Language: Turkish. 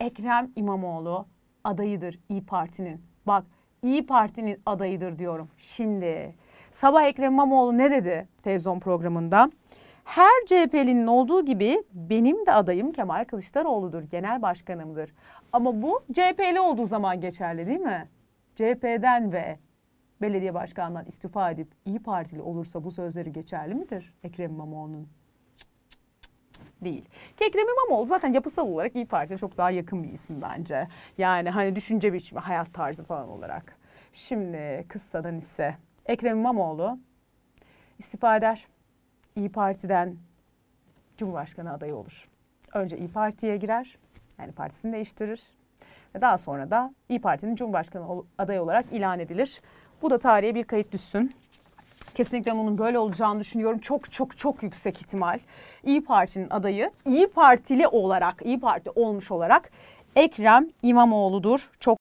Ekrem İmamoğlu adayıdır İyi Parti'nin. Bak İyi Parti'nin adayıdır diyorum. Şimdi sabah Ekrem İmamoğlu ne dedi televizyon programında? Her CHP'linin olduğu gibi benim de adayım Kemal Kılıçdaroğlu'dur, genel başkanımdır. Ama bu CHP'li olduğu zaman geçerli değil mi? CHP'den ve belediye başkanından istifa edip İyi Partili olursa bu sözleri geçerli midir Ekrem İmamoğlu'nun? değil. Ki Ekrem İmamoğlu zaten yapısal olarak İyi Parti'ye çok daha yakın bir isim bence. Yani hani düşünce biçimi, hayat tarzı falan olarak. Şimdi kıssadan ise Ekrem İmamoğlu istifa eder. İyi Parti'den Cumhurbaşkanı adayı olur. Önce İyi Parti'ye girer. Yani partisini değiştirir. Ve daha sonra da İyi Parti'nin Cumhurbaşkanı adayı olarak ilan edilir. Bu da tarihe bir kayıt düşsün. Kesinlikle bunun böyle olacağını düşünüyorum. Çok çok çok yüksek ihtimal İyi Parti'nin adayı İyi Partili olarak, İyi Parti olmuş olarak Ekrem İmamoğlu'dur. Çok